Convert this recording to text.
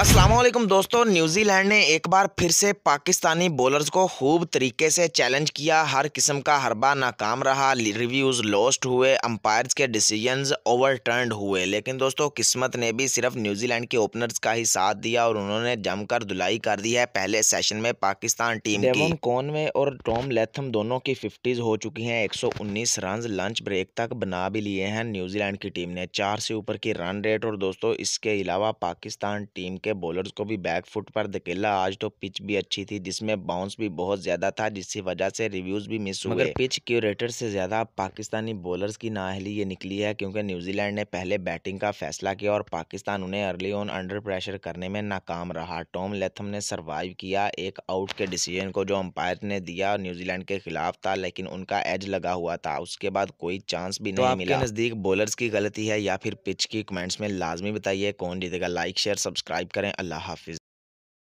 असलम दोस्तों न्यूजीलैंड ने एक बार फिर से पाकिस्तानी बॉलर्स को खूब तरीके से चैलेंज किया हर किस्म का हरबा नाकाम रहा रिव्यूज़ लॉस्ट हुए अंपायर्स के डिसीजंस ओवरटर्नड हुए लेकिन दोस्तों किस्मत ने भी सिर्फ न्यूजीलैंड के ओपनर्स का ही साथ दिया और उन्होंने जमकर धुलाई कर दी है पहले सेशन में पाकिस्तान टीम डेवन कॉनवे और टॉम लेथम दोनों की फिफ्टीज़ हो चुकी हैं उन्नीस रन लंच ब्रेक तक बना भी लिए हैं न्यूजीलैंड की टीम ने चार से ऊपर की रन रेट और दोस्तों इसके अलावा पाकिस्तान टीम के के बॉलर्स को भी बैक फुट पर धकेला आज तो पिच भी अच्छी थी जिसमें बाउंस भी बहुत ज़्यादा था जिसकी वजह से रिव्यूज़ भी मिस हुए मगर पिच क्यूरेटर से ज़्यादा पाकिस्तानी बॉलर्स की नाहली ये निकली है क्योंकि न्यूजीलैंड ने पहले बैटिंग का फैसला किया और पाकिस्तान उन्हें अर्ली ऑन अंडर प्रेशर करने में नाकाम रहा टॉम लेथम ने सर्वाइव किया एक आउट के डिसीजन को जो अंपायर ने दिया न्यूजीलैंड के खिलाफ था लेकिन उनका एज लगा हुआ था उसके बाद कोई चांस भी तो नहीं मिला नज़दीक बॉलर की गलती है या फिर पिच की कमेंट्स में लाजमी बताइए कौन जीतेगा लाइक शेयर सब्सक्राइब कर करें अल्लाह हाफिज़